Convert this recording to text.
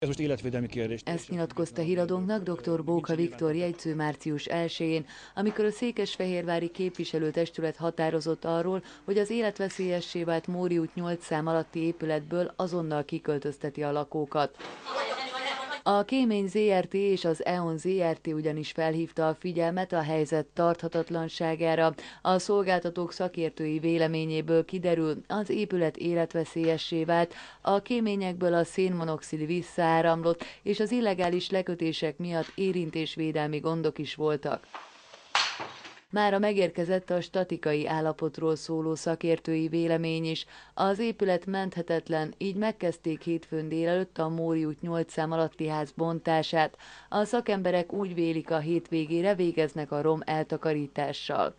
Ez most életvédelmi kérdés. Ezt nyilatkozta híradónknak dr. Bóka Viktor jegyző március 1-én, amikor a Székesfehérvári képviselőtestület határozott arról, hogy az életveszélyessé vált Móri út 8 szám alatti épületből azonnal kiköltözteti a lakókat. A Kémény ZRT és az EON ZRT ugyanis felhívta a figyelmet a helyzet tarthatatlanságára. A szolgáltatók szakértői véleményéből kiderül, az épület életveszélyessé vált, a kéményekből a szénmonoxid visszaáramlott, és az illegális lekötések miatt érintésvédelmi gondok is voltak. Mára megérkezett a statikai állapotról szóló szakértői vélemény is. Az épület menthetetlen, így megkezdték hétfőn délelőtt a Móri út 8 szám alatti ház bontását. A szakemberek úgy vélik a hétvégére végeznek a rom eltakarítással.